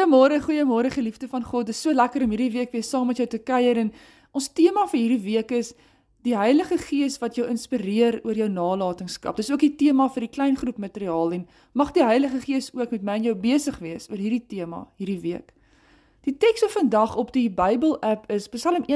Goeiemôre, goeiemôre geliefde van God. Dit is so lekker om hierdie week weer saam met jou te kuier en ons tema vir hierdie week is die Heilige Gees wat jou inspireer oor jou nalatenskap. Dis ook die tema vir die klein groep materiaal en mag die Heilige Gees ook met my en jou besig wees oor hierdie tema hierdie week. Die teks vir vandag op die Bybel app is Psalm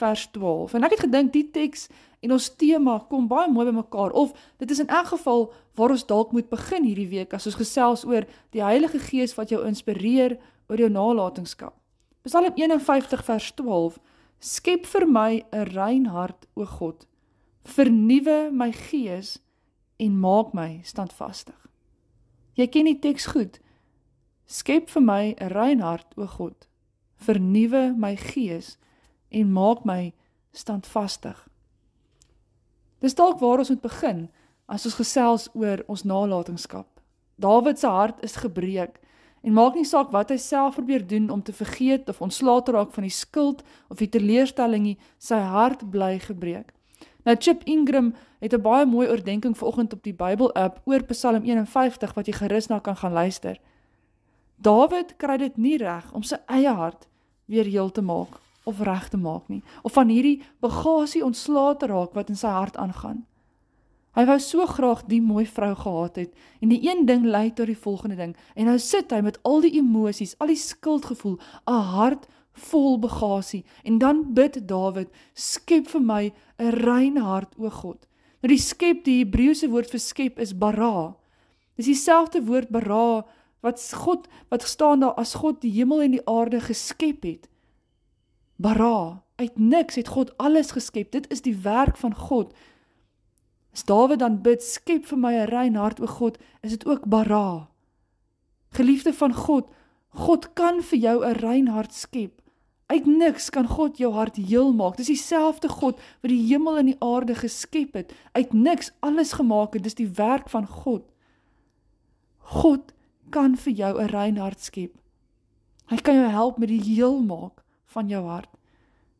vers 12. En ek het gedink die teks en ons tema kom baie mooi by mekaar of dit is in elk geval waar ons dalk moet begin hierdie week as ons gesels oor die Heilige Gees wat jou inspireer oor jou nalatenskap. Psalm 51 vers 12: Skep vir my 'n rein hart, o God. Vernuwe my gees en maak my standvastig. Jy ken die teks goed. Skep vir my 'n rein hart, o God. Vernuwe my gees en en maak my standvastig. Dis dalk waar ons moet begin as ons gesels oor ons nalatenskap. Dawid se hart is gebreek en maak nie saak wat hy self probeer doen om te vergeet of ontslae te raak van die skuld of die teleurstelling nie, sy hart bly gebreek. Nou Chip Ingram het 'n baie mooi oordeenking vanoggend op die Bybel-app oor Psalm 51 wat jy gerus na kan gaan luister. Dawid kry dit nie reg om sy eie hart weer heel te maak of reg te maak nie of van hierdie bagasie ontslae te raak wat in sy hart aangaan. Hy wou so graag die mooi vrou gehad het en die een ding lei tot die volgende ding en nou sit hy met al die emosies, al die skuldgevoel, 'n hart vol bagasie en dan bid Dawid, skep vir my 'n rein hart o God. Nou die skep, die Hebreëse woord vir skep is bara. Dis dieselfde woord bara wat God wat staan daar as God die hemel en die aarde geskep het bara. Uit niks het God alles geskep. Dit is die werk van God. As Dawid dan bid, skep vir my 'n rein hart o God, is dit ook bara. Geliefde van God, God kan vir jou 'n rein hart skep. Uit niks kan God jou hart heel maak. Dis dieselfde God wat die hemel en die aarde geskep het. Uit niks alles gemaak het. Dis die werk van God. God kan vir jou 'n rein hart skep. Hy kan jou help met die heel maak van jou hart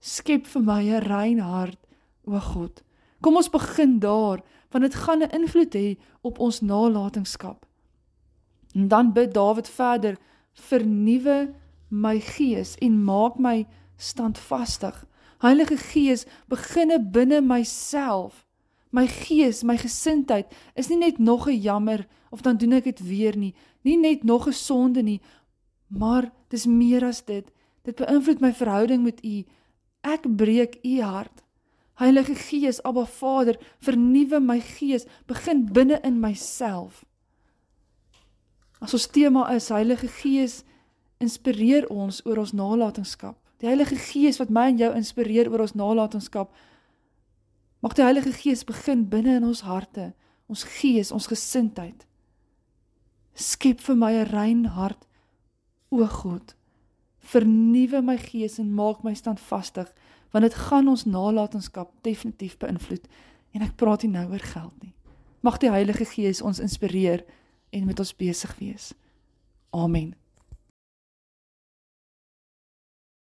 skep vir my 'n rein hart, o God. Kom ons begin daar, want dit gaan 'n invloed hê op ons nalatenskap. En dan bid Dawid verder, vernuwe my gees en maak my standvastig. Heilige Gees, beginne binne myself. My gees, my gesindheid is nie net nog 'n jammer of dan doen ek dit weer nie, nie net nog 'n sonde nie, maar dis meer as dit. Dit beïnvloed my verhouding met U, Ek breek u hart. Heilige Gees, Abba Vader, vernuwe my gees, begin binne in myself. As ons tema is Heilige Gees, inspireer ons oor ons nalatenskap. Die Heilige Gees wat my en jou inspireer oor ons nalatenskap. Mag die Heilige Gees begin binne in ons harte, ons gees, ons gesindheid. Skep vir my 'n rein hart, o God vernuwe my gees en maak my standvastig want dit gaan ons nalatenskap definitief beïnvloed en ek praat nie nou oor geld nie mag die heilige gees ons inspireer en met ons besig wees amen